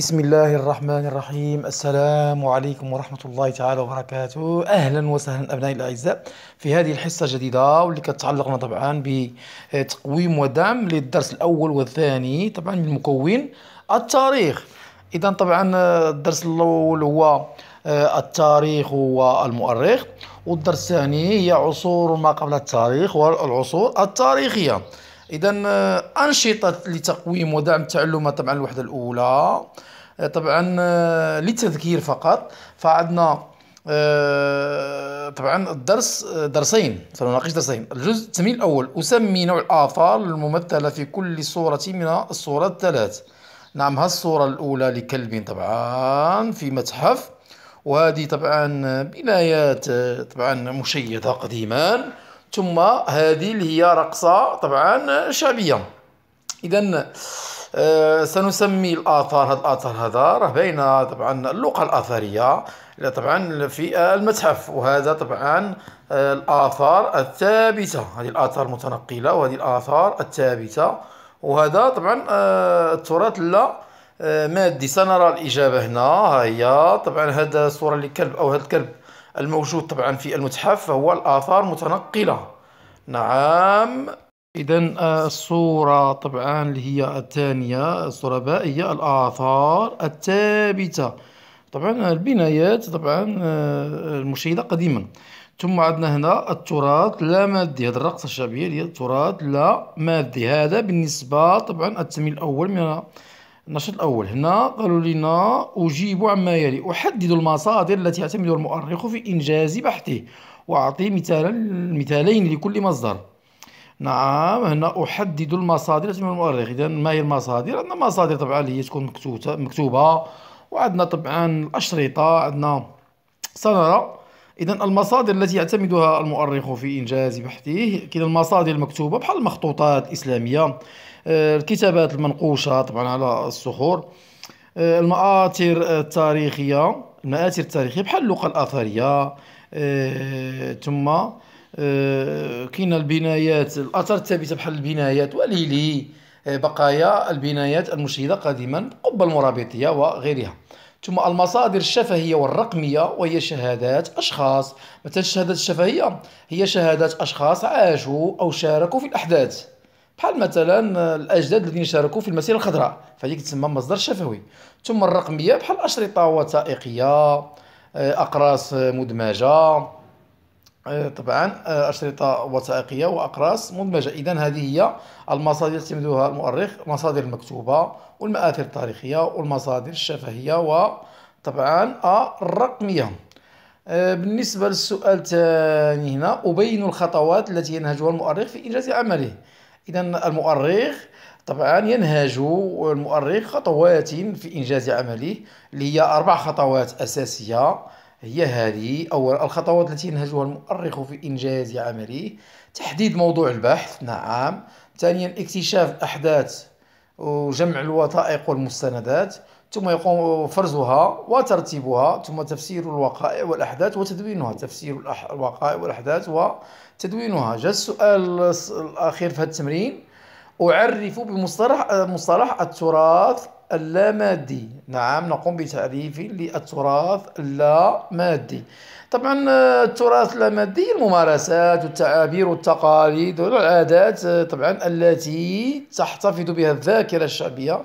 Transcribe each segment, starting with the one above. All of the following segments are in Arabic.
بسم الله الرحمن الرحيم السلام عليكم ورحمة الله تعالى وبركاته أهلا وسهلا أبنائي الأعزاء في هذه الحصة الجديدة واللي كتعلقنا طبعا بتقويم ودعم للدرس الأول والثاني طبعا من مكون التاريخ إذا طبعا الدرس الأول هو التاريخ والمؤرخ والدرس الثاني هي عصور ما قبل التاريخ والعصور التاريخية اذا آه، انشطه لتقويم ودعم التعلم طبعا الوحده الاولى آه، طبعا آه، للتذكير فقط فعندنا طبعا الدرس درسين سنناقش درسين الجزء التمرين الاول اسمي نوع الاثار الممثله في كل صوره من الصورات الثلاث نعم الصوره الاولى لكلب طبعا في متحف وهذه طبعا بنايات طبعا مشيده قديما ثم هذه اللي هي رقصة طبعا شعبية إذا آه سنسمي الآثار هذا الآثار هذا راه باينة طبعا اللغة الآثارية طبعا في المتحف وهذا طبعا آه، الآثار الثابتة هذه الآثار المتنقلة وهذه الآثار الثابتة وهذا طبعا آه، التراث لا آه، مادي سنرى الإجابة هنا ها هي طبعا هذا الصورة للكلب أو هذا الكلب الموجود طبعا في المتحف فهو الآثار متنقلة نعم إذا آه، الصورة طبعا اللي هي الثانية الصورة باء هي الآثار الثابتة طبعا البنايات طبعا آه، المشيدة قديما ثم عندنا هنا التراث لا مادي هذا الرقصة الشعبية هي التراث لا مادي هذا بالنسبة طبعا التمثيل الأول من النشاط الأول هنا قالوا لنا أجيب عما يلي أحدد المصادر التي يعتمد المؤرخ في إنجاز بحثه وأعطي مثالا مثالين لكل مصدر نعم هنا أحدد المصادر التي من المؤرخ إذا ما هي المصادر عندنا مصادر طبعا اللي هي تكون مكتوبة مكتوبة وعندنا طبعا الأشرطة عندنا سنرى اذا المصادر التي يعتمدها المؤرخ في انجاز بحثه كاين المصادر المكتوبه بحال المخطوطات الاسلاميه آه، الكتابات المنقوشه طبعا على الصخور آه، المآثر التاريخيه المآثر التاريخيه بحال اللغه الاثريه آه، ثم كاين البنايات الاثار الثابته بحال البنايات وليلي بقايا البنايات المشيده قديما قبه المرابطيه وغيرها ثم المصادر الشفهية والرقمية وهي شهادات أشخاص مثلا الشهادات الشفهية هي شهادات أشخاص عاشوا أو شاركوا في الأحداث بحال مثلا الأجداد الذين شاركوا في المسيرة الخضراء فهذيك تسمى مصدر شفوي ثم الرقمية بحال أشرطة وثائقية أقراص مدمجة آه، طبعا آه، أشرطة وثائقية وأقراص مدمجة إذا هذه هي المصادر التي يعتمدها المؤرخ المصادر المكتوبة والمآثر التاريخية والمصادر الشفهية وطبعا آه، الرقمية بالنسبة للسؤال الثاني هنا أبين الخطوات التي ينهجها المؤرخ في إنجاز عمله إذا المؤرخ طبعا ينهج المؤرخ خطوات في إنجاز عمله اللي هي أربع خطوات أساسية هي هذه أولا الخطوات التي ينهجها المؤرخ في إنجاز عمله تحديد موضوع البحث نعم ثانيا اكتشاف الأحداث وجمع الوثائق والمستندات ثم يقوم فرزها وترتيبها ثم تفسير الوقائع والأحداث وتدوينها تفسير الوقائع والأحداث وتدوينها جاء السؤال الأخير في هذا التمرين أعرف بمصطلح مصطلح التراث اللامادي نعم نقوم بتعريف للتراث اللامادي طبعا آه، التراث اللامادي الممارسات والتعابير والتقاليد والعادات آه، طبعا التي تحتفظ بها الذاكرة الشعبية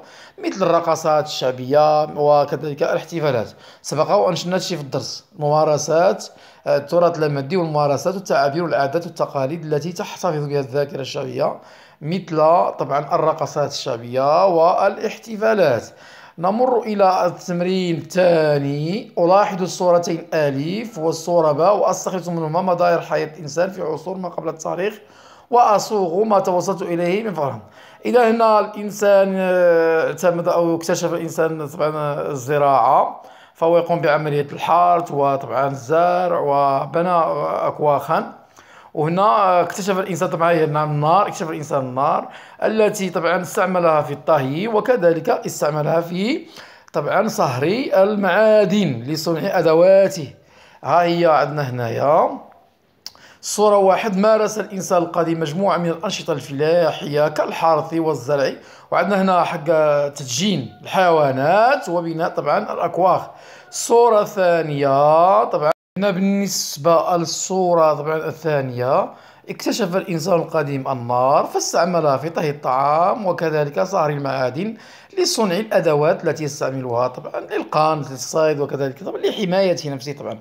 مثل الرقصات الشعبية وكذلك الاحتفالات سبق وأن شفنا في الدرس ممارسات التراث المادي والممارسات والتعابير والعادات والتقاليد التي تحتفظ بها الذاكرة الشعبية مثل طبعا الرقصات الشعبية والاحتفالات نمر إلى التمرين الثاني ألاحظ الصورتين ألف والصورة باء وأستخلص منهما مظاهر حياة الإنسان في عصور ما قبل التاريخ وأصوغ ما توصلت إليه من فهم إذا هنا الإنسان آه، اعتمد أو اكتشف الإنسان طبعا الزراعة فهو يقوم بعملية الحارت وطبعا الزرع وبنى أكواخا وهنا اكتشف الانسان طبعا هي النار اكتشف الانسان النار التي طبعا استعملها في الطهي وكذلك استعملها في طبعا صهر المعادن لصنع ادواته ها هي عندنا هنايا صورة واحد مارس الإنسان القديم مجموعة من الأنشطة الفلاحية كالحرث والزرع وعندنا هنا حق تدجين الحيوانات وبناء طبعا الأكواخ صورة ثانية طبعا هنا بالنسبة للصورة طبعا الثانية اكتشف الإنسان القديم النار فاستعملها في طهي الطعام وكذلك صهر المعادن لصنع الأدوات التي يستعملها طبعا للقان للصيد وكذلك طبعا لحماية نفسه طبعا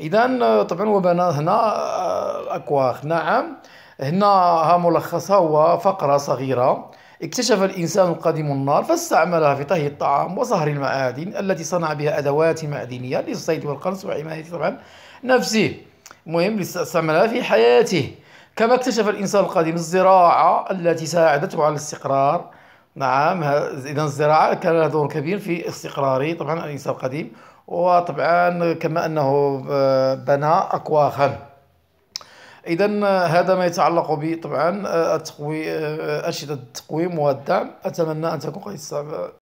اذا آه، طبعا وبنا هنا آه، اكواخ نعم هنا ها ملخصها هو فقره صغيره اكتشف الإنسان القديم النار فاستعملها في طهي الطعام وصهر المعادن التي صنع بها أدوات معدنية للصيد والقنص وحماية طبعا نفسه المهم استعملها في حياته كما اكتشف الإنسان القديم الزراعة التي ساعدته على الاستقرار نعم إذا الزراعة كان لها دور كبير في استقرار طبعا الإنسان القديم وطبعا كما انه آه، بنى اكواخا اذا آه، هذا ما يتعلق ب طبعا آه، التقويم ارشده التقويم والدعم اتمنى ان تكون قد